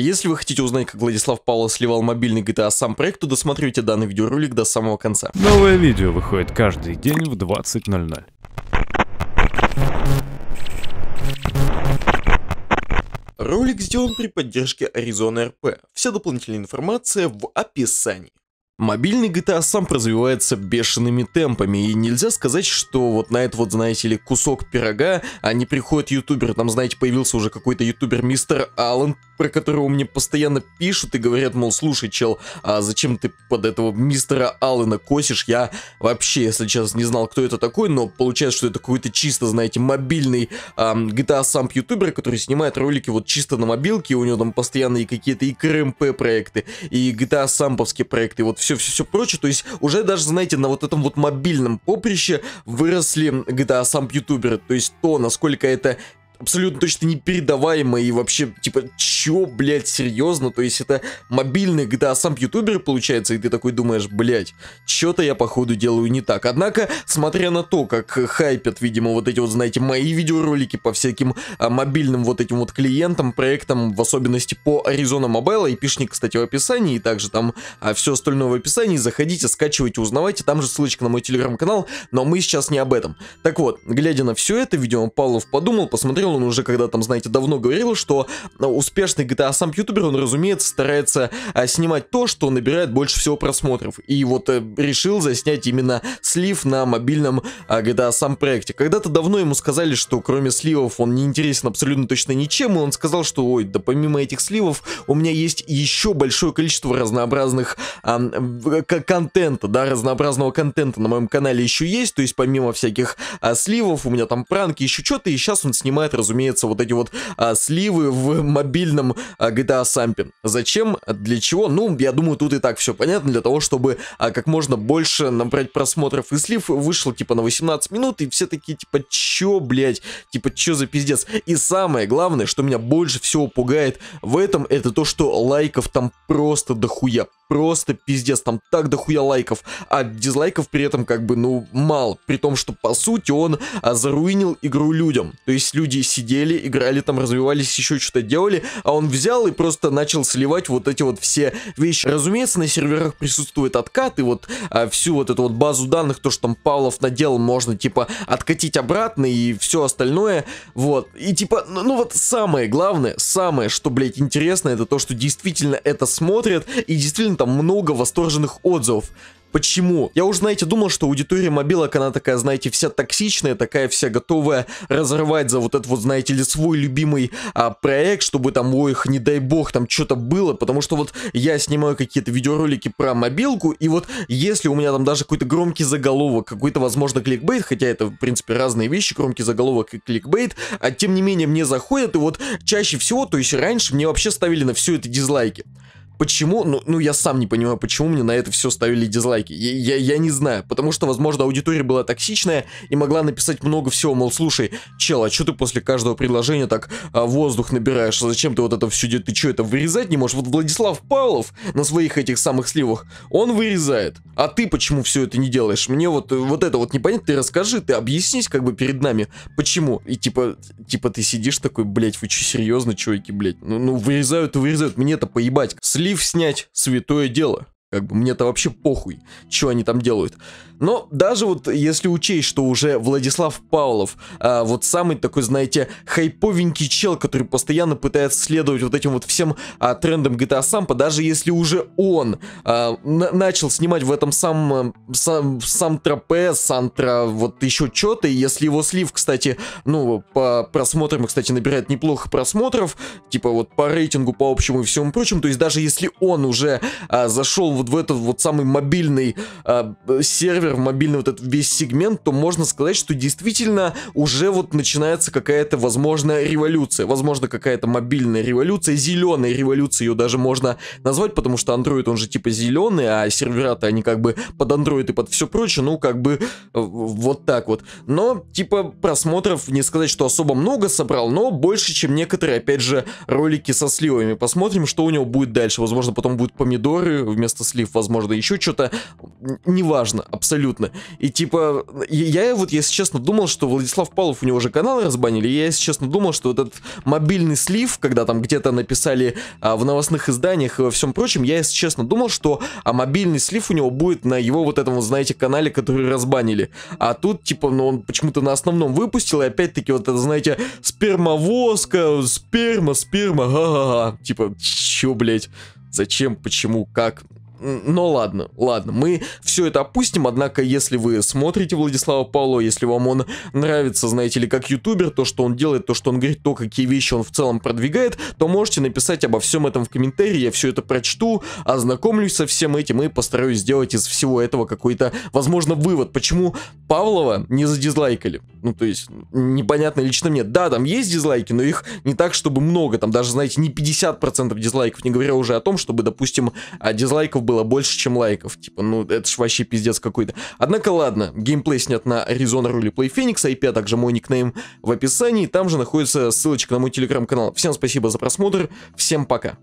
Если вы хотите узнать, как Владислав Павлов сливал мобильный GTA сам проект, то досмотрите данный видеоролик до самого конца. Новое видео выходит каждый день в 20.00. Ролик сделан при поддержке Arizona RP. Вся дополнительная информация в описании. Мобильный GTA сам развивается бешеными темпами, и нельзя сказать, что вот на этот вот, знаете ли, кусок пирога, а не приходят ютубер, там, знаете, появился уже какой-то ютубер мистер Аллен, про которого мне постоянно пишут и говорят, мол, слушай, чел, а зачем ты под этого мистера Аллена косишь? Я вообще, если честно, не знал, кто это такой, но получается, что это какой-то чисто, знаете, мобильный эм, GTA сам ютубер, который снимает ролики вот чисто на мобилке, у него там постоянно и какие-то и КРМП проекты, и GTA Самповские проекты, вот все все-все-все прочее. То есть уже даже, знаете, на вот этом вот мобильном поприще выросли GTA сам ютуберы. То есть то, насколько это абсолютно точно непередаваемо и вообще, типа, чё, блядь, серьезно? То есть это мобильный GTA сам ютубер получается, и ты такой думаешь, блядь, чё-то я походу делаю не так. Однако, смотря на то, как хайпят, видимо, вот эти вот, знаете, мои видеоролики по всяким а, мобильным вот этим вот клиентам, проектам, в особенности по Arizona Mobile, и пишник, кстати, в описании, и также там а, все остальное в описании, заходите, скачивайте, узнавайте, там же ссылочка на мой телеграм-канал, но мы сейчас не об этом. Так вот, глядя на все это, видимо, Павлов подумал, посмотрел говорил, он уже когда там, знаете, давно говорил, что э, успешный GTA сам ютубер, он, разумеется, старается а, снимать то, что набирает больше всего просмотров. И вот а, решил заснять именно слив на мобильном а, GTA сам проекте. Когда-то давно ему сказали, что кроме сливов он не интересен абсолютно точно ничем, и он сказал, что ой, да помимо этих сливов у меня есть еще большое количество разнообразных а, контента, да, разнообразного контента на моем канале еще есть, то есть помимо всяких а, сливов у меня там пранки, еще что-то, и сейчас он снимает разумеется, вот эти вот а, сливы в мобильном а, GTA Сампе. Зачем? Для чего? Ну, я думаю, тут и так все понятно, для того, чтобы а, как можно больше набрать просмотров и слив. вышел типа, на 18 минут, и все такие, типа, чё, блядь, типа, чё за пиздец. И самое главное, что меня больше всего пугает в этом, это то, что лайков там просто дохуя просто пиздец, там так дохуя лайков, а дизлайков при этом как бы, ну, мало, при том, что по сути он а, заруинил игру людям, то есть люди сидели, играли там, развивались, еще что-то делали, а он взял и просто начал сливать вот эти вот все вещи. Разумеется, на серверах присутствует откат, и вот а, всю вот эту вот базу данных, то, что там Павлов наделал, можно, типа, откатить обратно и все остальное, вот, и типа, ну, ну вот самое главное, самое, что, блядь, интересно, это то, что действительно это смотрят, и действительно там много восторженных отзывов. Почему? Я уже, знаете, думал, что аудитория мобилок, она такая, знаете, вся токсичная, такая вся готовая разорвать за вот этот вот, знаете ли, свой любимый а, проект, чтобы там, ой, их, не дай бог, там что-то было, потому что вот я снимаю какие-то видеоролики про мобилку, и вот если у меня там даже какой-то громкий заголовок, какой-то, возможно, кликбейт, хотя это, в принципе, разные вещи, громкий заголовок и кликбейт, а тем не менее мне заходят, и вот чаще всего, то есть раньше мне вообще ставили на все это дизлайки. Почему? Ну, ну, я сам не понимаю, почему мне на это все ставили дизлайки. Я, я, я не знаю. Потому что, возможно, аудитория была токсичная и могла написать много всего. Мол, слушай, чел, а что ты после каждого предложения так а, воздух набираешь? Зачем ты вот это все делаешь? Ты что, это вырезать не можешь? Вот Владислав Павлов на своих этих самых сливах, он вырезает. А ты почему все это не делаешь? Мне вот, вот это вот непонятно. Ты расскажи, ты объяснись как бы перед нами, почему. И типа, типа ты сидишь такой, блядь, вы что, серьезно, чуваки, блядь? Ну, ну вырезают и вырезают. мне это поебать. Слив Лив снять святое дело. Как бы мне-то вообще похуй, что они там делают. Но даже вот если учесть, что уже Владислав Павлов, а, вот самый такой, знаете, хайповенький чел, который постоянно пытается следовать вот этим вот всем а, трендам GTA Сампа, даже если уже он а, на начал снимать в этом сам, э, сам, сам тропе, сантра, вот еще что-то, и если его слив, кстати, ну, по просмотрам, кстати, набирает неплохо просмотров, типа вот по рейтингу, по общему и всему прочему, то есть даже если он уже а, зашел вот в этот вот самый мобильный э, сервер, мобильный вот этот весь сегмент, то можно сказать, что действительно уже вот начинается какая-то, возможная революция. Возможно, какая-то мобильная революция, зеленая революция ее даже можно назвать, потому что Android, он же типа зеленый, а сервера-то они как бы под Android и под все прочее, ну как бы э, вот так вот. Но типа просмотров не сказать, что особо много собрал, но больше, чем некоторые, опять же, ролики со сливами. Посмотрим, что у него будет дальше. Возможно, потом будут помидоры вместо слив, возможно, еще что-то. Неважно, абсолютно. И типа, я вот, если честно, думал, что Владислав Павлов, у него же канал разбанили, я, если честно, думал, что этот мобильный слив, когда там где-то написали а, в новостных изданиях и во всем прочем, я, если честно, думал, что а мобильный слив у него будет на его вот этом, вот, знаете, канале, который разбанили. А тут, типа, ну он почему-то на основном выпустил, и опять-таки вот это, знаете, спермовозка, сперма, сперма, ха-ха-ха. Типа, чё, блядь? Зачем, почему, как? но ну ладно, ладно, мы все это опустим, однако, если вы смотрите Владислава Павлова, если вам он нравится, знаете ли, как ютубер, то, что он делает, то, что он говорит, то, какие вещи он в целом продвигает, то можете написать обо всем этом в комментарии, я все это прочту, ознакомлюсь со всем этим и постараюсь сделать из всего этого какой-то, возможно, вывод, почему Павлова не задизлайкали. Ну, то есть, непонятно лично мне. Да, там есть дизлайки, но их не так, чтобы много, там даже, знаете, не 50% дизлайков, не говоря уже о том, чтобы, допустим, а дизлайков было больше, чем лайков. Типа, ну это ж вообще пиздец какой-то. Однако ладно, геймплей снят на Arizona Roleplay Phoenix, IP, а, а также мой никнейм в описании. Там же находится ссылочка на мой телеграм-канал. Всем спасибо за просмотр, всем пока.